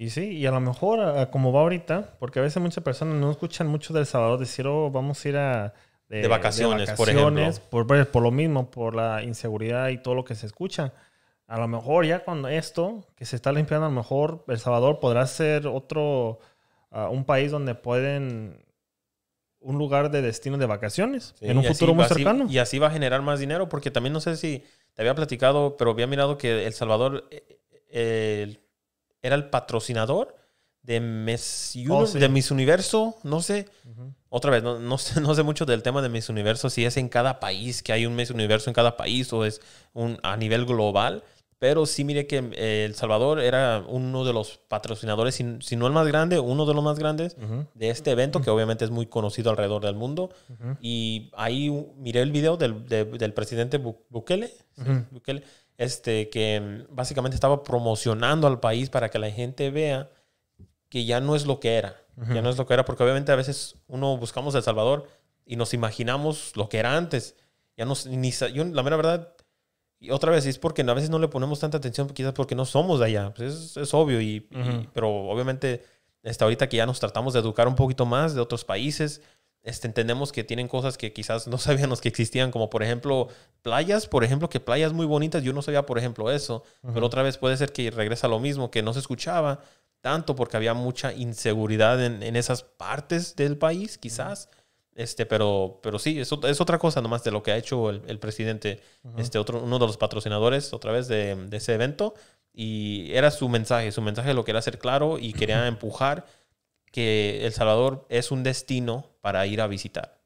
Y sí, y a lo mejor como va ahorita, porque a veces muchas personas no escuchan mucho del Salvador decir, oh, vamos a ir a... De, vacaciones, por ejemplo. Por, pues, por, lo mismo, por la inseguridad y todo lo que se escucha. A lo mejor ya cuando esto que se está limpiando, a lo mejor El Salvador podrá ser otro, ah, un país donde pueden, un lugar de destino de vacaciones en un futuro muy cercano. y así va a generar más dinero, porque también no sé si te había platicado, pero había mirado que El Salvador... Eh, eh, era el patrocinador de Miss, oh, de Universo, no sé. Otra vez, no, no, sé, mucho del tema de Miss Universo, si es en cada país, que hay un Miss Universo en cada país o es un, a nivel global. Pero sí, mire que eh, El Salvador era uno de los patrocinadores, si, no el más grande, uno de los más grandes de este evento, que obviamente es muy conocido alrededor del mundo. Y ahí miré el video del, del presidente Bukele, este, que mm, básicamente estaba promocionando al país para que la gente vea que ya no es lo que era. Ya no es lo que era, porque obviamente a veces uno buscamos El Salvador y nos imaginamos lo que era antes. Ya no, ni, la mera verdad, y otra vez, es porque a veces no le ponemos tanta atención, quizás porque no somos de allá. Pues, es, obvio, y, pero obviamente, hasta este, ahorita que ya nos tratamos de educar un poquito más de otros países, este, entendemos que tienen cosas que quizás no sabíamos que existían, como por ejemplo playas, por ejemplo, que playas muy bonitas, yo no sabía por ejemplo eso, pero otra vez puede ser que regresa lo mismo, que no se escuchaba tanto porque había mucha inseguridad en, en esas partes del país, quizás. Este, pero, pero sí, es, es otra cosa nomás de lo que ha hecho el, presidente, este otro, uno de los patrocinadores otra vez de, ese evento. Y era su mensaje, su mensaje lo que era hacer claro y quería empujar que El Salvador es un destino para ir a visitar.